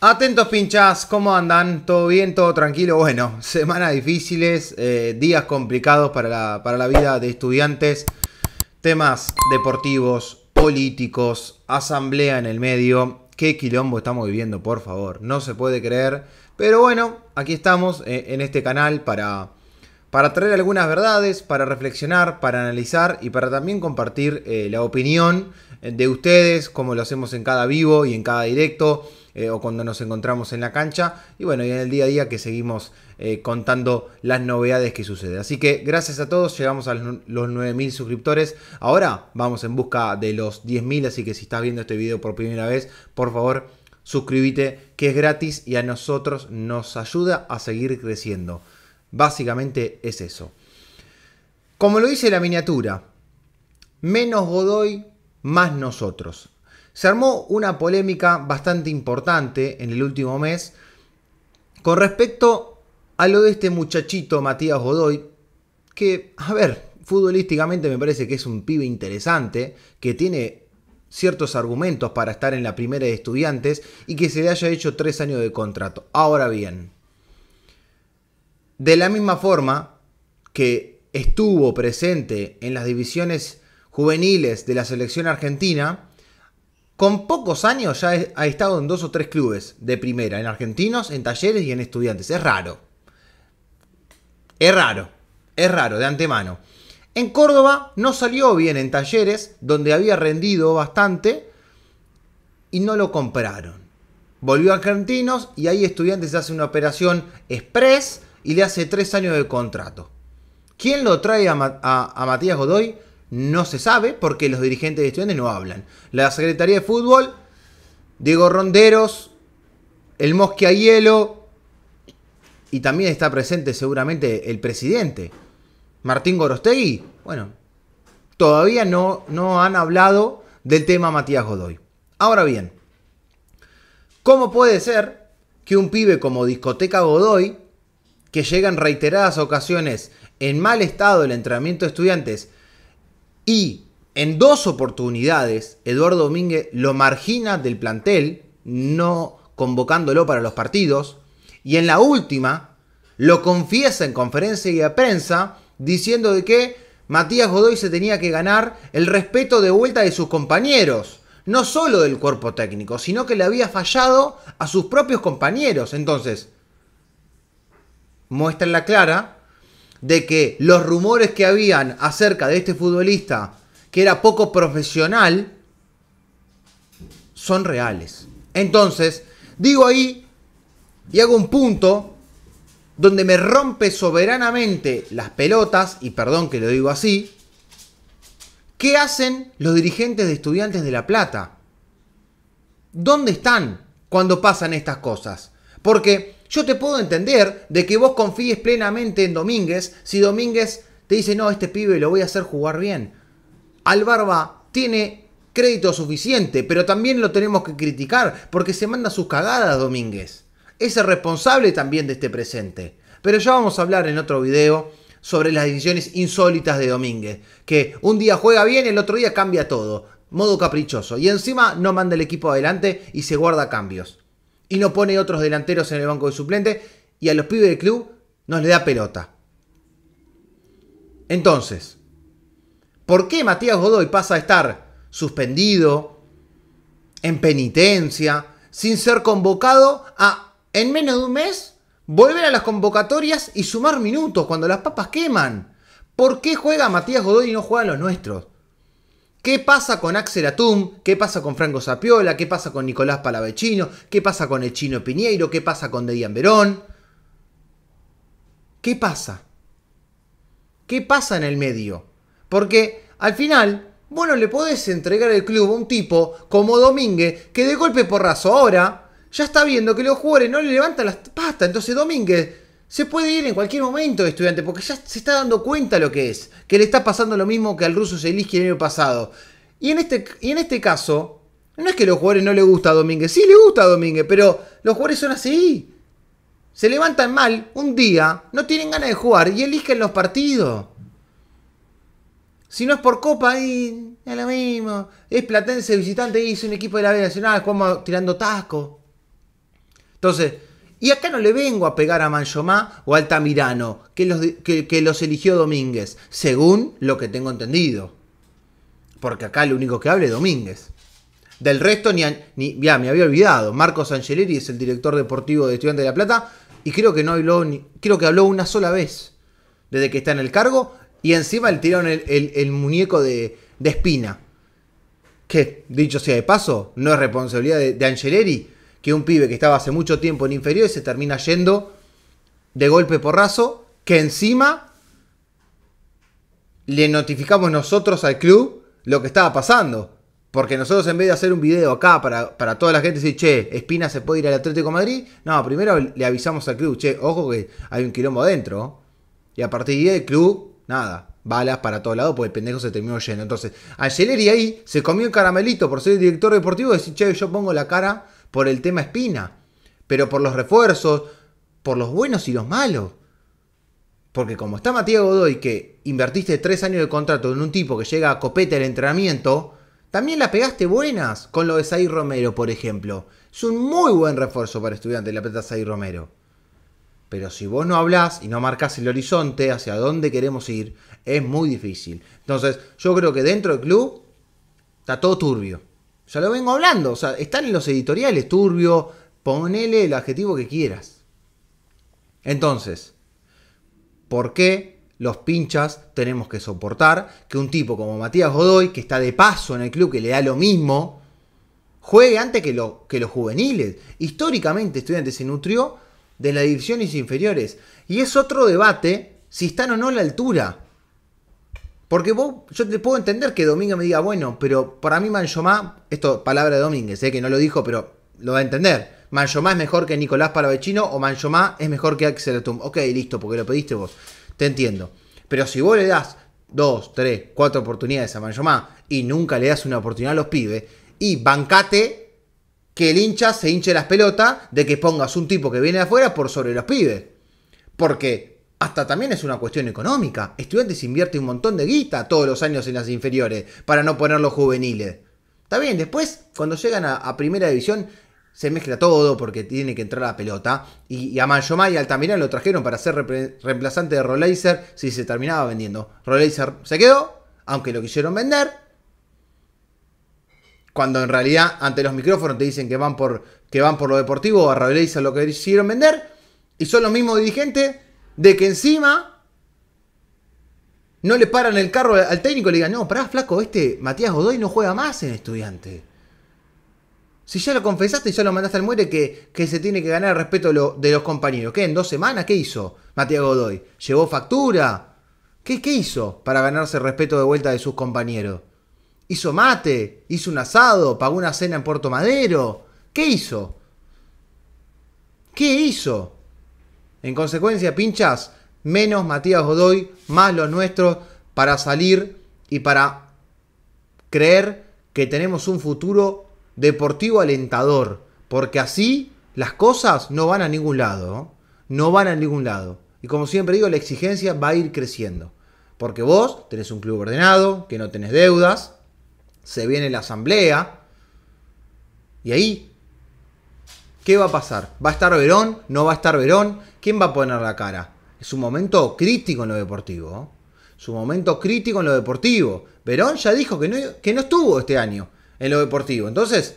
Atentos pinchas, ¿cómo andan? ¿Todo bien? ¿Todo tranquilo? Bueno, semanas difíciles, eh, días complicados para la, vida de estudiantes, temas deportivos, políticos, asamblea en el medio. Qué quilombo estamos viviendo, por favor. No se puede creer. Pero bueno, aquí estamos eh, en este canal para, para traer algunas verdades, para reflexionar, para analizar y para también compartir eh, la opinión de ustedes, como lo hacemos en cada vivo y en cada directo eh, o cuando nos encontramos en la cancha. Y bueno, y en el día a día que seguimos eh, contando las novedades que sucede. Así que gracias a todos, llegamos a los 9.000 suscriptores. Ahora vamos en busca de los 10.000, así que si estás viendo este video por primera vez, por favor suscríbete que es gratis y a nosotros nos ayuda a seguir creciendo. Básicamente es eso. Como lo dice la miniatura, menos Godoy, más nosotros se armó una polémica bastante importante en el último mes con respecto a lo de este muchachito Matías Godoy, que, a ver, futbolísticamente me parece que es un pibe interesante, que tiene ciertos argumentos para estar en la primera de estudiantes y que se le haya hecho tres años de contrato. Ahora bien, de la misma forma que estuvo presente en las divisiones juveniles de la selección argentina, con pocos años ya ha estado en dos o tres clubes de primera, en argentinos, en talleres y en estudiantes. Es raro. Es raro. Es raro, de antemano. En Córdoba no salió bien en talleres, donde había rendido bastante, y no lo compraron. Volvió a Argentinos y ahí Estudiantes hace una operación express y le hace tres años de contrato. ¿Quién lo trae a, a Matías Godoy? no se sabe porque los dirigentes de estudiantes no hablan. La Secretaría de Fútbol, Diego Ronderos, el Mosque Hielo y también está presente seguramente el presidente, Martín Gorostegui. Bueno, todavía no, no han hablado del tema Matías Godoy. Ahora bien, ¿cómo puede ser que un pibe como Discoteca Godoy, que llega en reiteradas ocasiones en mal estado el entrenamiento de estudiantes, y en dos oportunidades, Eduardo Domínguez lo margina del plantel, no convocándolo para los partidos. Y en la última, lo confiesa en conferencia y a prensa, diciendo de que Matías Godoy se tenía que ganar el respeto de vuelta de sus compañeros, no solo del cuerpo técnico, sino que le había fallado a sus propios compañeros. Entonces, muestra la clara de que los rumores que habían acerca de este futbolista, que era poco profesional, son reales. Entonces, digo ahí y hago un punto donde me rompe soberanamente las pelotas, y perdón que lo digo así, ¿qué hacen los dirigentes de estudiantes de La Plata? ¿Dónde están cuando pasan estas cosas? Porque yo te puedo entender de que vos confíes plenamente en Domínguez si Domínguez te dice, no, este pibe lo voy a hacer jugar bien. Albarba tiene crédito suficiente, pero también lo tenemos que criticar porque se manda sus cagadas Domínguez. Es el responsable también de este presente. Pero ya vamos a hablar en otro video sobre las decisiones insólitas de Domínguez, que un día juega bien, el otro día cambia todo, modo caprichoso, y encima no manda el equipo adelante y se guarda cambios y no pone otros delanteros en el banco de suplente y a los pibes del club no le da pelota. Entonces, ¿por qué Matías Godoy pasa a estar suspendido, en penitencia, sin ser convocado a, en menos de un mes, volver a las convocatorias y sumar minutos cuando las papas queman? ¿Por qué juega Matías Godoy y no a los nuestros? ¿Qué pasa con Axel Atum? ¿Qué pasa con Franco Sapiola? ¿Qué pasa con Nicolás Palavecino? ¿Qué pasa con el Chino Piñeiro? ¿Qué pasa con Dejan Verón? ¿Qué pasa? ¿Qué pasa en el medio? Porque al final, bueno, le podés entregar el club a un tipo como Domínguez, que de golpe porrazo ahora ya está viendo que los jugadores no le levantan las patas, Entonces Domínguez se puede ir en cualquier momento estudiante, porque ya se está dando cuenta lo que es, que le está pasando lo mismo que al ruso en el año pasado. Y en este, y en este caso, no es que los jugadores no le gusta a Domínguez, sí le gusta a Domínguez, pero los jugadores son así. Se levantan mal un día, no tienen ganas de jugar y eligen los partidos. Si no es por Copa, ahí es lo mismo. Es Platense visitante, y es un equipo de la B Nacional, jugamos tirando tasco. Entonces, y acá no le vengo a pegar a Manchomá o Altamirano, que los, que, los eligió Domínguez, según lo que tengo entendido. Porque acá lo único que habla es Domínguez. Del resto, ni, ni, ya me había olvidado. Marcos Angeleri es el director deportivo de Estudiantes de la Plata y creo que no habló, ni, creo que habló una sola vez desde que está en el cargo y encima le tiraron el, el, muñeco de, de, espina. Que, dicho sea de paso, no es responsabilidad de, de Angeleri que un pibe que estaba hace mucho tiempo en inferior y se termina yendo de golpe porrazo, que encima le notificamos nosotros al club lo que estaba pasando. Porque nosotros en vez de hacer un video acá para, toda la gente decir, che, Espina se puede ir al Atlético Madrid, no, primero le avisamos al club, che, ojo que hay un quilombo adentro. Y a partir de ahí el club, nada, balas para todos lados porque el pendejo se terminó yendo. Entonces, Angeleri ahí se comió un caramelito por ser el director deportivo y decir, che, yo pongo la cara por el tema Espina, pero por los refuerzos, por los buenos y los malos. Porque como está Matías Godoy, que invertiste tres años de contrato en un tipo que llega a copete el entrenamiento, también la pegaste buenas con lo de Saí Romero, por ejemplo. Es un muy buen refuerzo para estudiantes la plata Saí Romero. Pero si vos no hablás y no marcas el horizonte hacia dónde queremos ir, es muy difícil. Entonces, yo creo que dentro del club está todo turbio. Ya lo vengo hablando. O sea, están en los editoriales, turbio, ponele el adjetivo que quieras. Entonces, ¿por qué los pinchas tenemos que soportar que un tipo como Matías Godoy, que está de paso en el club, que le da lo mismo, juegue antes que, lo, que los juveniles? Históricamente Estudiantes se nutrió de las divisiones inferiores. Y es otro debate si están o no a la altura. Porque vos, yo te puedo entender que Domingo me diga, bueno, pero para mí Manchomá, esto palabra de Domínguez, sé eh, que no lo dijo, pero lo va a entender. Manchomá es mejor que Nicolás Palavechino o Manchomá es mejor que Axel Atum. Ok, listo, porque lo pediste vos. Te entiendo. Pero si vos le das dos, tres, cuatro oportunidades a Manchomá y nunca le das una oportunidad a los pibes, y bancate que el hincha se hinche las pelotas de que pongas un tipo que viene de afuera por sobre los pibes. Porque hasta también es una cuestión económica. Estudiantes invierte un montón de guita todos los años en las inferiores para no poner los juveniles. Está bien, después, cuando llegan a, primera división, se mezcla todo porque tiene que entrar la pelota. Y, a Mayoma y Altamirán lo trajeron para ser reemplazante de Roleiser si se terminaba vendiendo. Roleiser se quedó, aunque lo quisieron vender. Cuando en realidad ante los micrófonos te dicen que van por, que van por lo deportivo, a Roleiser lo que quisieron vender. Y son los mismos dirigentes de que encima no le paran el carro al técnico y le digan, no, pará, flaco, este Matías Godoy no juega más en estudiante. Si ya lo confesaste y ya lo mandaste al muere que, que se tiene que ganar el respeto de los compañeros. ¿Qué? ¿En dos semanas qué hizo Matías Godoy? ¿Llevó factura? ¿Qué, ¿Qué hizo para ganarse el respeto de vuelta de sus compañeros? ¿Hizo mate? ¿Hizo un asado? ¿Pagó una cena en Puerto Madero? ¿Qué hizo? ¿Qué hizo? En consecuencia, pinchas menos Matías Godoy, más los nuestros, para salir y para creer que tenemos un futuro deportivo alentador. Porque así las cosas no van a ningún lado. ¿no? no van a ningún lado. Y como siempre digo, la exigencia va a ir creciendo. Porque vos tenés un club ordenado, que no tenés deudas, se viene la asamblea. Y ahí ¿Qué va a pasar? ¿Va a estar Verón? ¿No va a estar Verón? ¿Quién va a poner la cara? Es un momento crítico en lo deportivo. ¿eh? su un momento crítico en lo deportivo. Verón ya dijo que no, que no estuvo este año en lo deportivo. Entonces,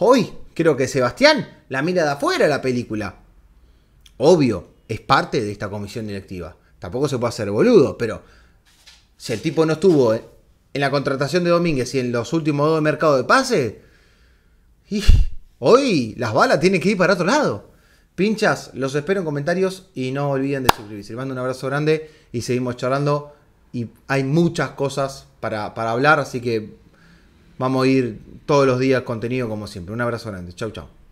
hoy creo que Sebastián la mira de afuera la película. Obvio, es parte de esta comisión directiva. Tampoco se puede hacer boludo, pero si el tipo no estuvo en la contratación de Domínguez y en los últimos dos mercados de pases, Hoy las balas tienen que ir para otro lado. Pinchas, los espero en comentarios y no olviden de suscribirse. Les mando un abrazo grande y seguimos charlando. Y hay muchas cosas para, para hablar, así que vamos a ir todos los días contenido como siempre. Un abrazo grande. Chau, chau.